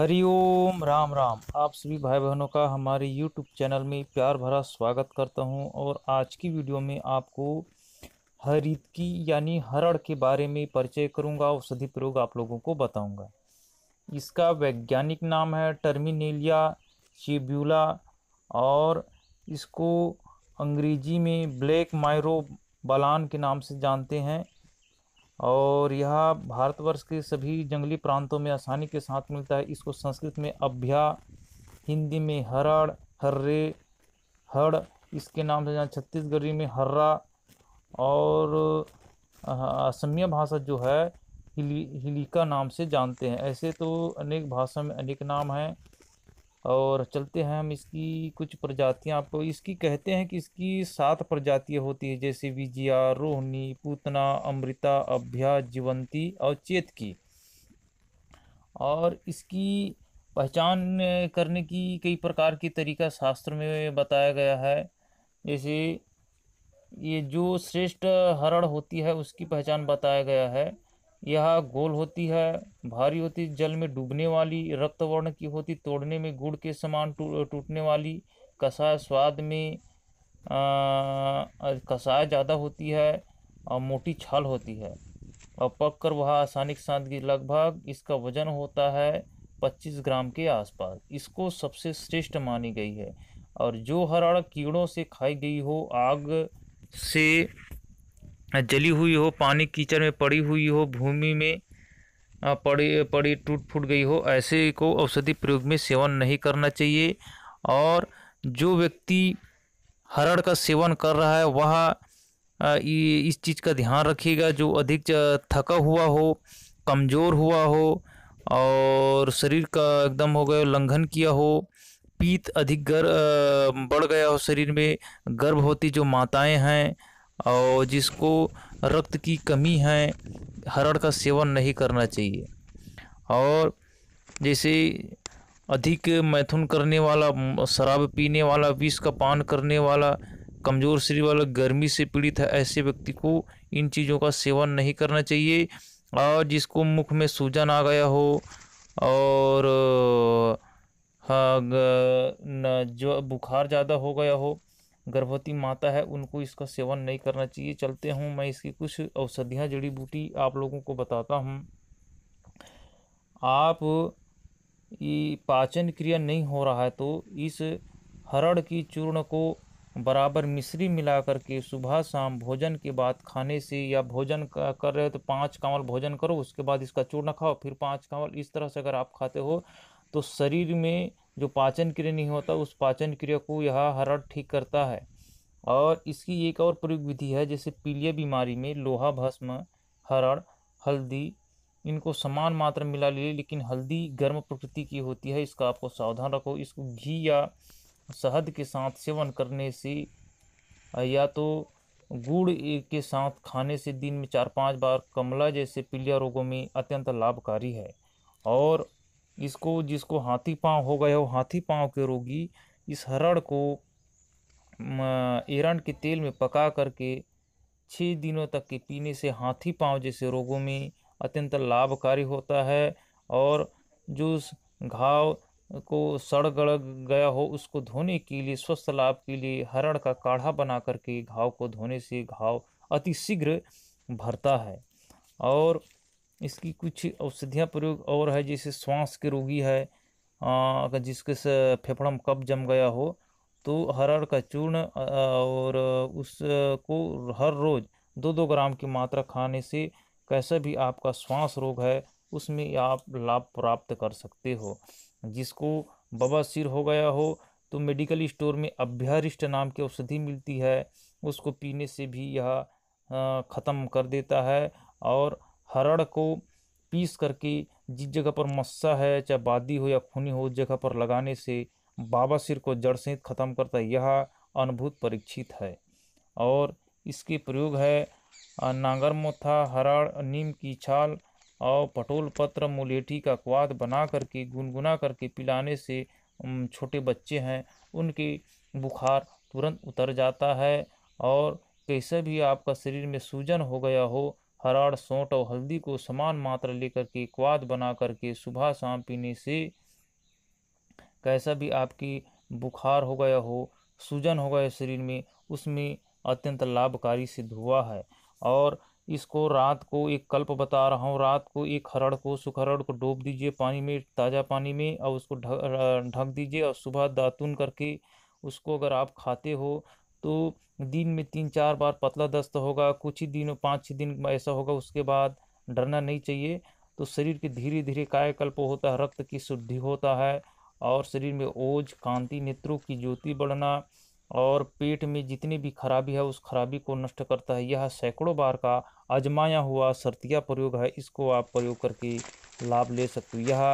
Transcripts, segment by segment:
हरिओम राम राम आप सभी भाई बहनों का हमारे यूट्यूब चैनल में प्यार भरा स्वागत करता हूं और आज की वीडियो में आपको हरित की यानी हरण के बारे में परिचय करूंगा औषधि प्रयोग आप लोगों को बताऊंगा इसका वैज्ञानिक नाम है टर्मिनेलिया शिब्यूला और इसको अंग्रेजी में ब्लैक मायरो बलान के नाम से जानते हैं और यह भारतवर्ष के सभी जंगली प्रांतों में आसानी के साथ मिलता है इसको संस्कृत में अभ्या हिंदी में हरड़ हर्रे हड़ इसके नाम से जाना छत्तीसगढ़ी में हर्रा और असमिया भाषा जो है हिली हिलिका नाम से जानते हैं ऐसे तो अनेक भाषा में अनेक नाम हैं और चलते हैं हम इसकी कुछ प्रजातियां आपको इसकी कहते हैं कि इसकी सात प्रजातियां होती है जैसे विजया रोहनी पूतना अमृता अभ्या जीवंती और चेतकी और इसकी पहचान करने की कई प्रकार की तरीका शास्त्र में बताया गया है जैसे ये जो श्रेष्ठ हरण होती है उसकी पहचान बताया गया है यह गोल होती है भारी होती जल में डूबने वाली रक्त वर्ण की होती तोड़ने में गुड़ के समान टूटने वाली कसाय स्वाद में कसाय ज़्यादा होती है और मोटी छाल होती है और पक कर वह आसानी के साथ लगभग इसका वजन होता है 25 ग्राम के आसपास इसको सबसे श्रेष्ठ मानी गई है और जो हराड़ कीड़ों से खाई गई हो आग से जली हुई हो पानी कीचड़ में पड़ी हुई हो भूमि में पड़ी पड़ी टूट फूट गई हो ऐसे को औषधि प्रयोग में सेवन नहीं करना चाहिए और जो व्यक्ति हरड़ का सेवन कर रहा है वह इस चीज़ का ध्यान रखिएगा जो अधिक थका हुआ हो कमज़ोर हुआ हो और शरीर का एकदम हो गया उल्लंघन किया हो पीत अधिक गर बढ़ गया हो शरीर में गर्भवती जो माताएं हैं और जिसको रक्त की कमी है हरड़ का सेवन नहीं करना चाहिए और जैसे अधिक मैथुन करने वाला शराब पीने वाला विष का पान करने वाला कमज़ोर शरीर वाला गर्मी से पीड़ित है ऐसे व्यक्ति को इन चीज़ों का सेवन नहीं करना चाहिए और जिसको मुख में सूजन आ गया हो और हाँ जो बुखार ज़्यादा हो गया हो गर्भवती माता है उनको इसका सेवन नहीं करना चाहिए चलते हूँ मैं इसकी कुछ औषधियाँ जड़ी बूटी आप लोगों को बताता हूँ आप ये पाचन क्रिया नहीं हो रहा है तो इस हरड़ की चूर्ण को बराबर मिश्री मिला करके सुबह शाम भोजन के बाद खाने से या भोजन कर रहे हो तो पाँच कांवल भोजन करो उसके बाद इसका चूर्ण खाओ फिर पाँच कांवल इस तरह से अगर आप खाते हो तो शरीर में जो पाचन क्रिया नहीं होता उस पाचन क्रिया को यह हरड़ ठीक करता है और इसकी एक और प्रयोग विधि है जैसे पीलिया बीमारी में लोहा भस्म हरड़ हल्दी इनको समान मात्रा मिला लीजिए लेकिन हल्दी गर्म प्रकृति की होती है इसका आपको सावधान रखो इसको घी या शहद के साथ सेवन करने से या तो गुड़ के साथ खाने से दिन में चार पांच बार कमला जैसे पीलिया रोगों में अत्यंत लाभकारी है और इसको जिसको हाथी पाँव हो गए हो हाथी पाँव के रोगी इस हरण को एरन के तेल में पका करके छः दिनों तक के पीने से हाथी पाँव जैसे रोगों में अत्यंत लाभकारी होता है और जो उस घाव को सड़ गड़ गया हो उसको धोने के लिए स्वस्थ लाभ के लिए हरण का काढ़ा बना करके घाव को धोने से घाव अतिशीघ्र भरता है और इसकी कुछ औषधियाँ प्रयोग और है जैसे श्वास के रोगी है अगर जिसके से फेफड़म कब जम गया हो तो हरहर का चूर्ण और उसको हर रोज़ दो दो ग्राम की मात्रा खाने से कैसे भी आपका श्वास रोग है उसमें आप लाभ प्राप्त कर सकते हो जिसको सिर हो गया हो तो मेडिकल स्टोर में अभ्यारिष्ट नाम की औषधि मिलती है उसको पीने से भी यह ख़त्म कर देता है और हरड़ को पीस करके जिस जगह पर मस्सा है चाहे बादी हो या खूनी हो उस जगह पर लगाने से बाबा सिर को जड़ सहित खत्म करता है यह अनुभूत परीक्षित है और इसके प्रयोग है नांगर मोथा हराड़ नीम की छाल और पटोल पत्र मुलेठी का क्वाद बना करके गुनगुना करके पिलाने से छोटे बच्चे हैं उनके बुखार तुरंत उतर जाता है और कैसे भी आपका शरीर में सूजन हो गया हो हराड़ सोंठ और हल्दी को समान मात्रा लेकर के क्वाद बना करके सुबह शाम पीने से कैसा भी आपकी बुखार हो गया हो सूजन हो गया शरीर में उसमें अत्यंत लाभकारी सिद्ध हुआ है और इसको रात को एक कल्प बता रहा हूँ रात को एक हरड़ को सुखरड़ को डोब दीजिए पानी में ताज़ा पानी में और उसको ढक ढक दीजिए और सुबह दातुन करके उसको अगर आप खाते हो तो दिन में तीन चार बार पतला दस्त होगा कुछ ही दिनों पाँच छः दिन ऐसा होगा उसके बाद डरना नहीं चाहिए तो शरीर के धीरे धीरे कायाकल्प होता है रक्त की शुद्धि होता है और शरीर में ओज कांति नेत्रों की ज्योति बढ़ना और पेट में जितनी भी खराबी है उस खराबी को नष्ट करता है यह सैकड़ों बार का आजमाया हुआ सर्तिया प्रयोग है इसको आप प्रयोग करके लाभ ले सकते हो यह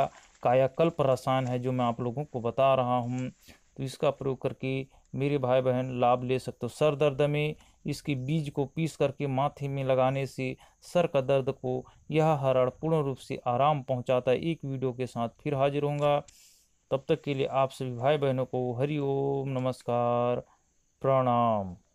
कायाकल्प रसायन है जो मैं आप लोगों को बता रहा हूँ तो इसका प्रयोग करके मेरे भाई बहन लाभ ले सकते हो सर दर्द में इसके बीज को पीस करके माथे में लगाने से सर का दर्द को यह हरण पूर्ण रूप से आराम पहुंचाता है एक वीडियो के साथ फिर हाजिर होंगे तब तक के लिए आप सभी भाई बहनों को हरि ओम नमस्कार प्रणाम